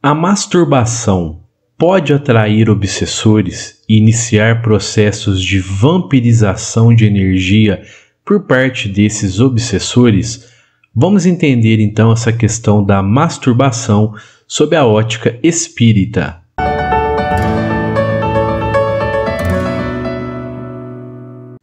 A masturbação pode atrair obsessores e iniciar processos de vampirização de energia por parte desses obsessores? Vamos entender então essa questão da masturbação sob a ótica espírita.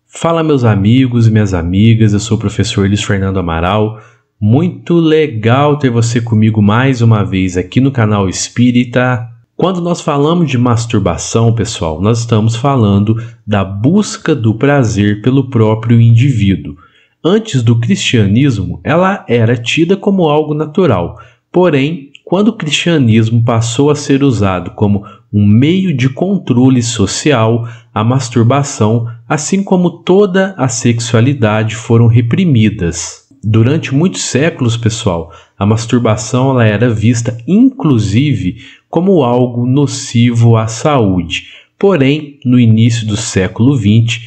Fala meus amigos e minhas amigas, eu sou o professor Luiz Fernando Amaral muito legal ter você comigo mais uma vez aqui no canal Espírita. Quando nós falamos de masturbação, pessoal, nós estamos falando da busca do prazer pelo próprio indivíduo. Antes do cristianismo, ela era tida como algo natural. Porém, quando o cristianismo passou a ser usado como um meio de controle social, a masturbação, assim como toda a sexualidade, foram reprimidas. Durante muitos séculos, pessoal, a masturbação ela era vista inclusive como algo nocivo à saúde. Porém, no início do século XX,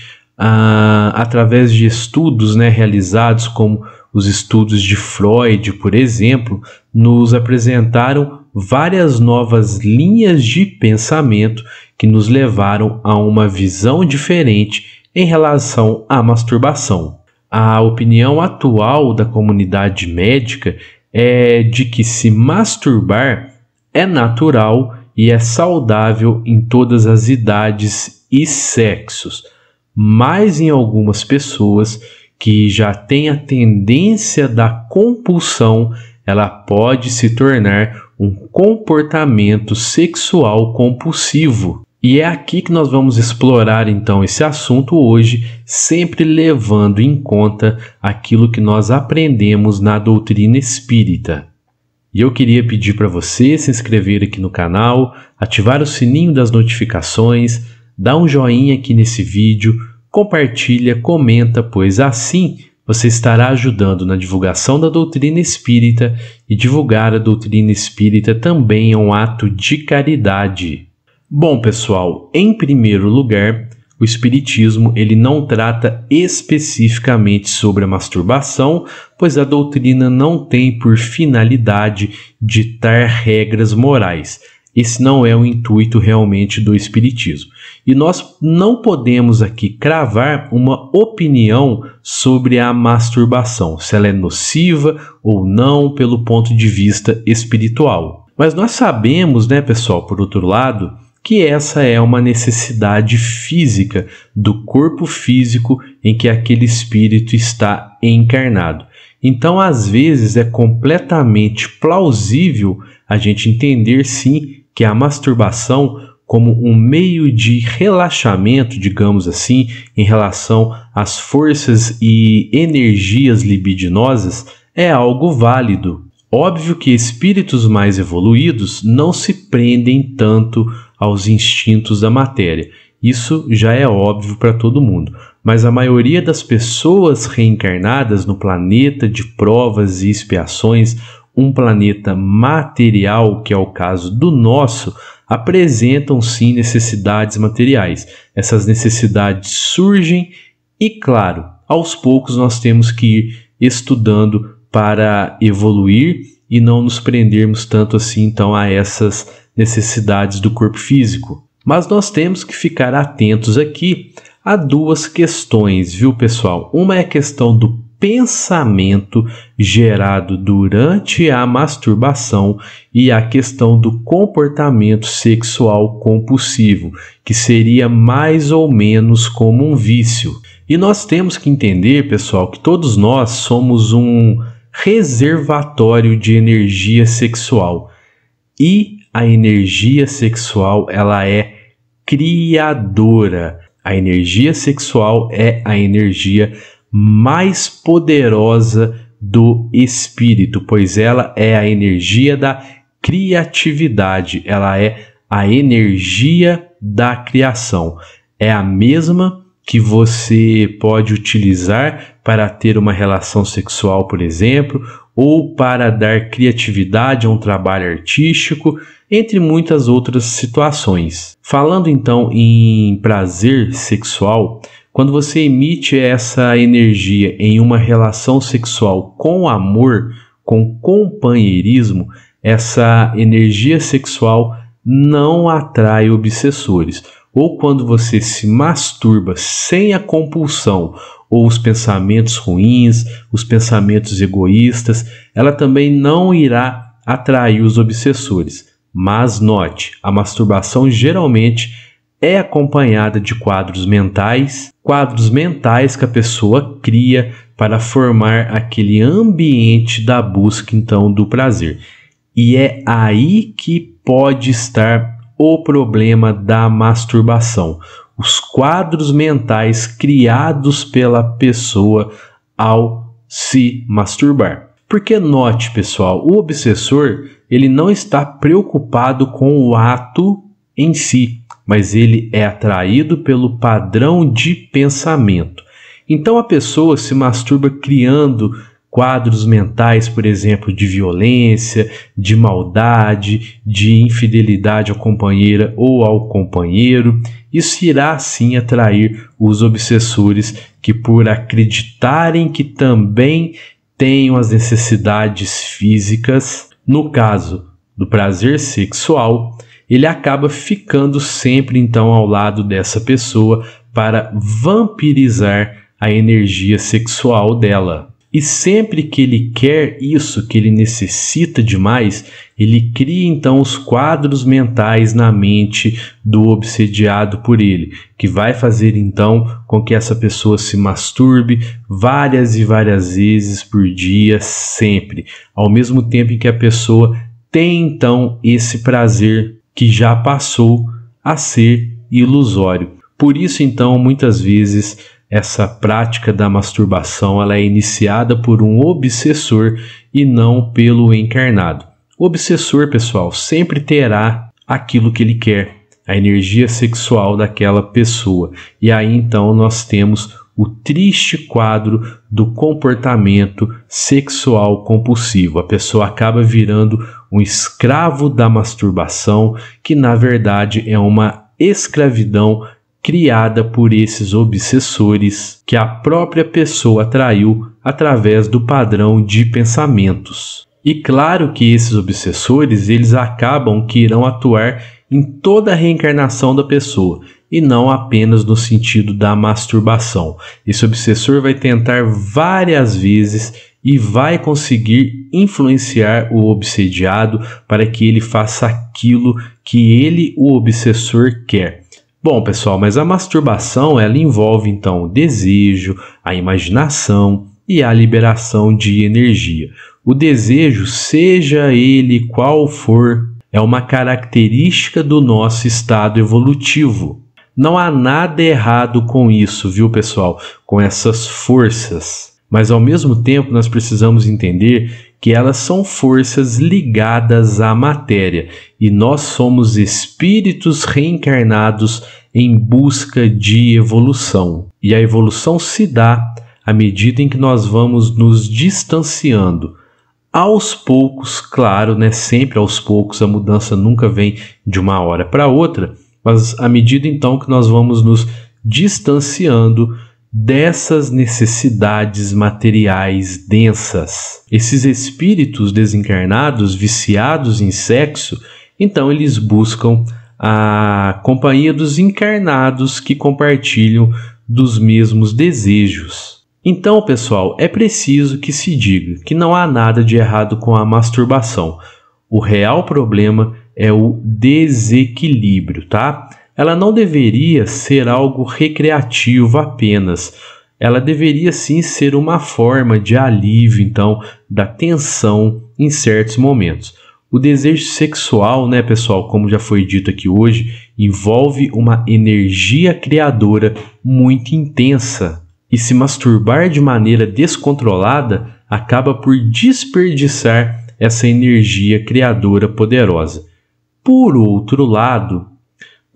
através de estudos né, realizados, como os estudos de Freud, por exemplo, nos apresentaram várias novas linhas de pensamento que nos levaram a uma visão diferente em relação à masturbação. A opinião atual da comunidade médica é de que se masturbar é natural e é saudável em todas as idades e sexos, mas em algumas pessoas que já têm a tendência da compulsão, ela pode se tornar um comportamento sexual compulsivo. E é aqui que nós vamos explorar então esse assunto hoje, sempre levando em conta aquilo que nós aprendemos na doutrina espírita. E eu queria pedir para você se inscrever aqui no canal, ativar o sininho das notificações, dar um joinha aqui nesse vídeo, compartilha, comenta, pois assim você estará ajudando na divulgação da doutrina espírita e divulgar a doutrina espírita também é um ato de caridade. Bom, pessoal, em primeiro lugar, o espiritismo ele não trata especificamente sobre a masturbação, pois a doutrina não tem por finalidade ditar regras morais. Esse não é o intuito realmente do espiritismo. E nós não podemos aqui cravar uma opinião sobre a masturbação, se ela é nociva ou não pelo ponto de vista espiritual. Mas nós sabemos, né, pessoal, por outro lado, que essa é uma necessidade física do corpo físico em que aquele espírito está encarnado. Então, às vezes, é completamente plausível a gente entender sim que a masturbação como um meio de relaxamento, digamos assim, em relação às forças e energias libidinosas, é algo válido, Óbvio que espíritos mais evoluídos não se prendem tanto aos instintos da matéria. Isso já é óbvio para todo mundo, mas a maioria das pessoas reencarnadas no planeta de provas e expiações, um planeta material, que é o caso do nosso, apresentam sim necessidades materiais. Essas necessidades surgem e, claro, aos poucos nós temos que ir estudando para evoluir e não nos prendermos tanto assim então a essas necessidades do corpo físico. Mas nós temos que ficar atentos aqui a duas questões, viu, pessoal? Uma é a questão do pensamento gerado durante a masturbação e a questão do comportamento sexual compulsivo, que seria mais ou menos como um vício. E nós temos que entender, pessoal, que todos nós somos um reservatório de energia sexual. E a energia sexual, ela é criadora. A energia sexual é a energia mais poderosa do espírito, pois ela é a energia da criatividade, ela é a energia da criação. É a mesma que você pode utilizar para ter uma relação sexual, por exemplo, ou para dar criatividade a um trabalho artístico, entre muitas outras situações. Falando então em prazer sexual, quando você emite essa energia em uma relação sexual com amor, com companheirismo, essa energia sexual não atrai obsessores ou quando você se masturba sem a compulsão ou os pensamentos ruins, os pensamentos egoístas, ela também não irá atrair os obsessores. Mas note, a masturbação geralmente é acompanhada de quadros mentais, quadros mentais que a pessoa cria para formar aquele ambiente da busca então do prazer. E é aí que pode estar o problema da masturbação, os quadros mentais criados pela pessoa ao se masturbar. Porque note, pessoal, o obsessor, ele não está preocupado com o ato em si, mas ele é atraído pelo padrão de pensamento. Então a pessoa se masturba criando quadros mentais, por exemplo, de violência, de maldade, de infidelidade à companheira ou ao companheiro. Isso irá sim atrair os obsessores que, por acreditarem que também tenham as necessidades físicas, no caso do prazer sexual, ele acaba ficando sempre então ao lado dessa pessoa para vampirizar a energia sexual dela. E sempre que ele quer isso, que ele necessita demais, ele cria então os quadros mentais na mente do obsediado por ele, que vai fazer então com que essa pessoa se masturbe várias e várias vezes por dia, sempre, ao mesmo tempo em que a pessoa tem então esse prazer que já passou a ser ilusório. Por isso, então, muitas vezes essa prática da masturbação ela é iniciada por um obsessor e não pelo encarnado. O obsessor, pessoal, sempre terá aquilo que ele quer, a energia sexual daquela pessoa. E aí então nós temos o triste quadro do comportamento sexual compulsivo. A pessoa acaba virando um escravo da masturbação, que na verdade é uma escravidão criada por esses obsessores que a própria pessoa atraiu através do padrão de pensamentos. E claro que esses obsessores, eles acabam que irão atuar em toda a reencarnação da pessoa e não apenas no sentido da masturbação. Esse obsessor vai tentar várias vezes e vai conseguir influenciar o obsediado para que ele faça aquilo que ele, o obsessor, quer. Bom, pessoal, mas a masturbação ela envolve então o desejo, a imaginação e a liberação de energia. O desejo, seja ele qual for, é uma característica do nosso estado evolutivo. Não há nada errado com isso, viu, pessoal? Com essas forças. Mas ao mesmo tempo, nós precisamos entender que elas são forças ligadas à matéria e nós somos espíritos reencarnados em busca de evolução. E a evolução se dá à medida em que nós vamos nos distanciando. Aos poucos, claro, né, sempre aos poucos, a mudança nunca vem de uma hora para outra, mas à medida então que nós vamos nos distanciando dessas necessidades materiais densas. Esses espíritos desencarnados, viciados em sexo, então eles buscam a companhia dos encarnados que compartilham dos mesmos desejos. Então, pessoal, é preciso que se diga que não há nada de errado com a masturbação. O real problema é o desequilíbrio, tá? ela não deveria ser algo recreativo apenas. Ela deveria sim ser uma forma de alívio, então, da tensão em certos momentos. O desejo sexual, né, pessoal, como já foi dito aqui hoje, envolve uma energia criadora muito intensa. E se masturbar de maneira descontrolada acaba por desperdiçar essa energia criadora poderosa. Por outro lado,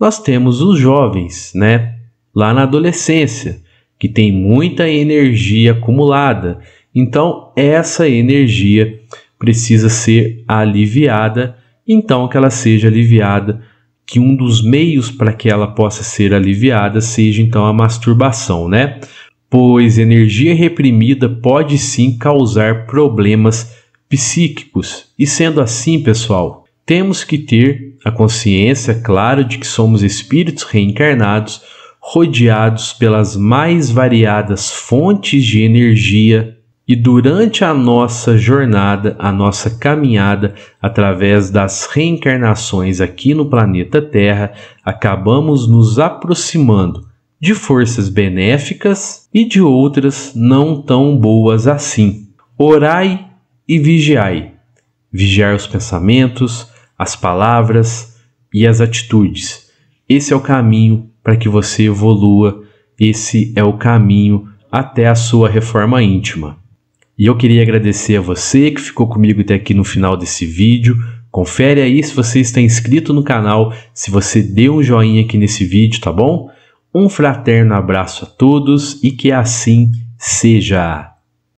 nós temos os jovens, né? Lá na adolescência, que tem muita energia acumulada. Então, essa energia precisa ser aliviada. Então, que ela seja aliviada, que um dos meios para que ela possa ser aliviada seja então a masturbação, né? Pois energia reprimida pode sim causar problemas psíquicos. E sendo assim, pessoal, temos que ter a consciência claro, de que somos espíritos reencarnados, rodeados pelas mais variadas fontes de energia, e durante a nossa jornada, a nossa caminhada através das reencarnações aqui no planeta Terra, acabamos nos aproximando de forças benéficas e de outras não tão boas assim. Orai e vigiai. Vigiar os pensamentos, as palavras e as atitudes. Esse é o caminho para que você evolua, esse é o caminho até a sua reforma íntima. E eu queria agradecer a você que ficou comigo até aqui no final desse vídeo. Confere aí se você está inscrito no canal, se você deu um joinha aqui nesse vídeo, tá bom? Um fraterno abraço a todos e que assim seja.